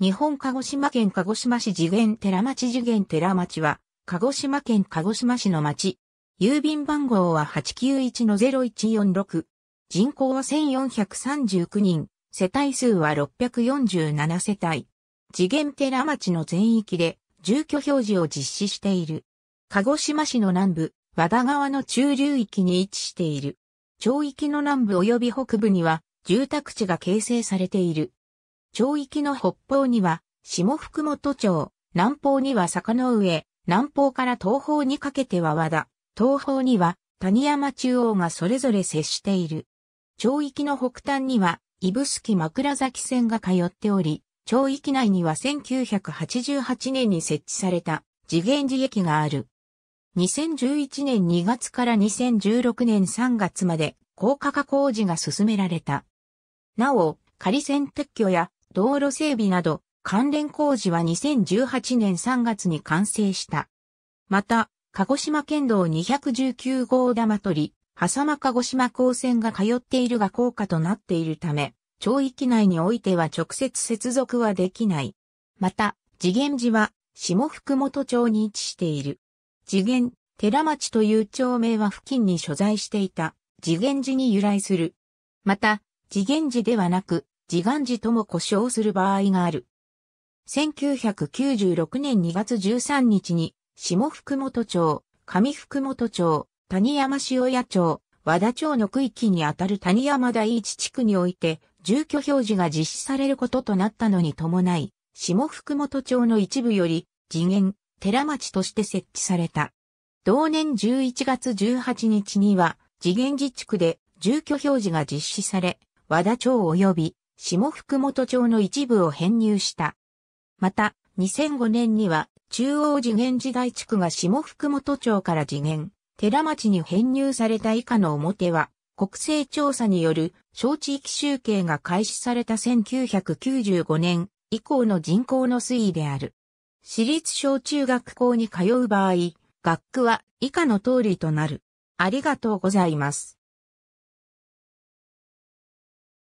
日本鹿児島県鹿児島市次元寺町次元寺町は、鹿児島県鹿児島市の町。郵便番号は891-0146。人口は1439人。世帯数は647世帯。次元寺町の全域で住居表示を実施している。鹿児島市の南部、和田川の中流域に位置している。町域の南部及び北部には住宅地が形成されている。町域の北方には、下福本町、南方には坂の上、南方から東方にかけては和田、東方には谷山中央がそれぞれ接している。町域の北端には、スキ枕崎線が通っており、町域内には1988年に設置された次元寺駅がある。2011年2月から2016年3月まで高架化工事が進められた。なお、仮線撤去や道路整備など関連工事は2018年3月に完成した。また、鹿児島県道219号玉取、狭間鹿児島高専が通っているが高架となっているため、町域内においては直接接続はできない。また、次元寺は下福本町に位置している。次元、寺町という町名は付近に所在していた次元寺に由来する。また、次元寺ではなく、自願寺とも呼称する場合がある。1996年2月13日に、下福本町、上福本町、谷山塩屋町、和田町の区域にあたる谷山第一地区において、住居表示が実施されることとなったのに伴い、下福本町の一部より、次元、寺町として設置された。同年11月18日には、次元自治区で住居表示が実施され、和田町及び下福本町の一部を編入した。また、2005年には、中央次元時代地区が下福本町から次元、寺町に編入された以下の表は、国勢調査による小地域集計が開始された1995年以降の人口の推移である。私立小中学校に通う場合、学区は以下の通りとなる。ありがとうございます。